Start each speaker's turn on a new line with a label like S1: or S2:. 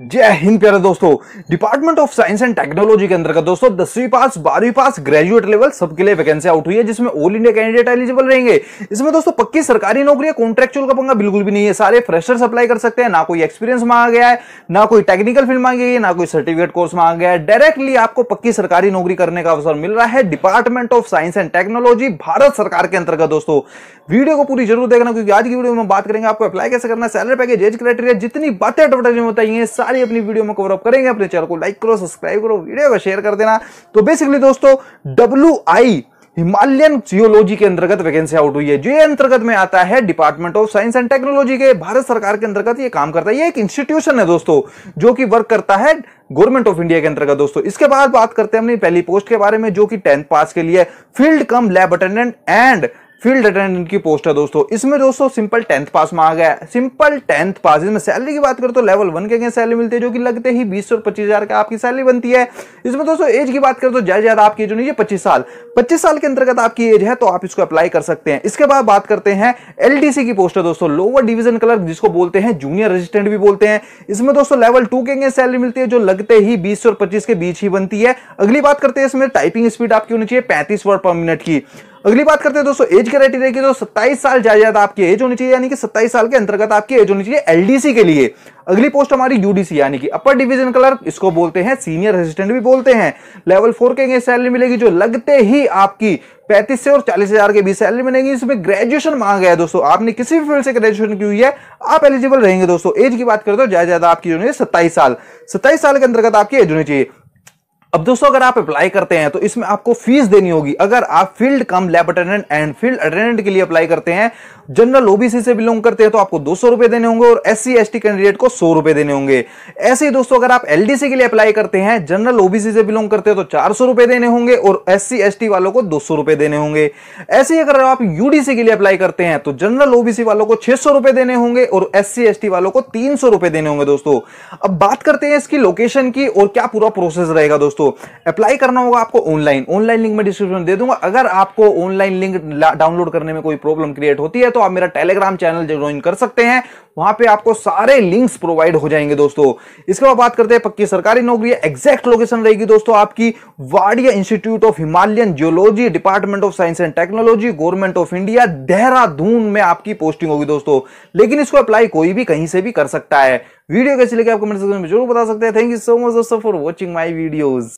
S1: जय हिंद प्यारे दोस्तों department of science and technology के अंतर्गत दोस्तों दसवीं पास बारहवीं पास ग्रेजुएट लेवल सबके लिए वैकेंसी आउट हुई है जिसमें ऑल इंडिया कैंडिडेट एलिजिबल रहेंगे इसमें दोस्तों पक्की सरकारी नौकरी कॉन्ट्रेक्चुअल का पंगा बिल्कुल भी नहीं है सारे फ्रेशर अप्लाई कर सकते हैं ना कोई एक्सपीरियंस मांगा गया है ना कोई टेक्निकल फील्ड मांगी गई है ना कोई सर्टिफिकेट कोर्स मांगा गया है डायरेक्टली आपको पक्की सरकारी नौकरी करने का अवसर मिल रहा है department of science and technology Bharat सरकार के अंतर्गत दोस्तों वीडियो को पूरी जरूर देखना क्योंकि आज की वीडियो में बात करेंगे आपको अप्लाई कैसे करना सैलरी पैकेज एज क्राइटेरिया जितनी बातें एडवर्टाइजिंग बताइए सारी अपनी वीडियो में कवरअप करेंगे अपने चैनल को लाइक करो सब्सक्राइब करो वीडियो को शेयर कर देना तो बेसिकली दोस्तों डब्ल्यू आई हिमालयन जियोलॉजी के अंतर्गत वैकेंसी आउट हुई है जो अंतर्गत में आता है department of science and technology के भारत सरकार के अंतर्गत ये काम करता है ये एक इंस्टीट्यूशन है दोस्तों जो कि वर्क करता है गवर्नमेंट ऑफ इंडिया के अंतर्गत दोस्तों इसके बाद बात करते हैं अपनी पहली पोस्ट के बारे में जो कि टेंथ पास के लिए field cum lab attendant and field attendant की पोस्ट है दोस्तों इसमें दोस्तों सिंपल टेंथ पास में आ गया सिंपल टेंथ पास इसमें सैलरी की बात करें तो लेवल वन के क्या सैलरी मिलती है जो कि लगते ही बीस और पच्चीस हजार का आपकी सैलरी बनती है इसमें दोस्तों एज की बात करें तो ज्यादा ज्यादा आपकी जो नहीं है पच्चीस साल पच्चीस साल के अंतर्गत आपकी एज है तो आप इसको अप्लाई कर सकते हैं इसके बाद बात करते हैं एल की पोस्ट है दोस्तों लोअर डिविजन क्लर्क जिसको बोलते हैं जूनियर रजिस्टेंट भी बोलते हैं इसमें दोस्तों लेवल टू के क्या सैलरी मिलती है जो लगते ही बीस और पच्चीस के बीच ही बनती है अगली बात करते हैं इसमें टाइपिंग स्पीड आपकी होनी चाहिए पैंतीस वर्ड पर मिनट की अगली बात करते हैं दोस्तों एज क्राइटेरिया की तो 27 साल ज्यादा आपकी एज होनी चाहिए यानी कि 27 साल के अंतर्गत आपकी एज होनी चाहिए एलडीसी के लिए अगली पोस्ट हमारी यूडीसी यानी कि अपर डिवीजन क्लर्क इसको बोलते हैं सीनियर असिस्टेंट भी बोलते हैं लेवल फोर के सैलरी मिलेगी जो लगते ही आपकी पैंतीस से और चालीस हजार के बीच सैलरी मिलेगी इसमें ग्रेजुएशन मांगा गया दोस्तों आपने किसी भी फील्ड से ग्रेजुएशन की हुई है आप एलिजिबल रहेंगे दोस्तों एज की बात करें तो ज्यादा ज्यादा आपकी होनी है सत्ताईस साल सत्ताईस साल के अंतर्गत आपकी एज होनी चाहिए अब दोस्तों अगर आप अप्लाई करते हैं तो इसमें आपको फीस देनी होगी अगर आप field cum lab attendant and field attendant के लिए अप्लाई करते हैं जनरल ओबीसी से बिलोंग करते हैं तो आपको दो सौ रुपए देने होंगे और एस सी कैंडिडेट को सौ रुपए देने होंगे ऐसे ही दोस्तों अगर आप एलडीसी के लिए अप्लाई करते हैं जनरल ओबीसी से बिलोंग करते हैं तो चार सौ रुपए देने होंगे और एस सी वालों को दो सौ रुपए देने होंगे ऐसे ही अगर आप यूडीसी के लिए अप्लाई करते हैं तो जनरल ओबीसी वालों को छह सौ रुपए देने होंगे और एस सी वालों को तीन सौ रुपए देने होंगे दोस्तों अब बात करते हैं इसकी लोकेशन की और क्या पूरा प्रोसेस रहेगा दोस्तों दोस्तों अप्लाई करना होगा आपको ऑनलाइन ऑनलाइन लिंक मैं डिस्क्रिप्शन दे दूंगा अगर आपको ऑनलाइन लिंक डाउनलोड करने में कोई प्रॉब्लम क्रिएट होती है तो आप मेरा टेलीग्राम चैनल ज्वाइन कर सकते हैं वहां पे आपको सारे लिंक्स प्रोवाइड हो जाएंगे दोस्तों इसके बाद बात करते हैं पक्की सरकारी नौकरी एग्जैक्ट लोकेशन रहेगी दोस्तों आपकी Wadia Institute of Himalayan Geology Department of science and Technology Government of India Dehradun में आपकी पोस्टिंग होगी दोस्तों लेकिन इसको अप्लाई कोई भी कहीं से भी कर सकता है वीडियो कैसी लगी आप कमेंट सेक्शन में जरूर बता सकते हैं थैंक यू सो मच दोस्तों फॉर वॉचिंग माई वीडियोज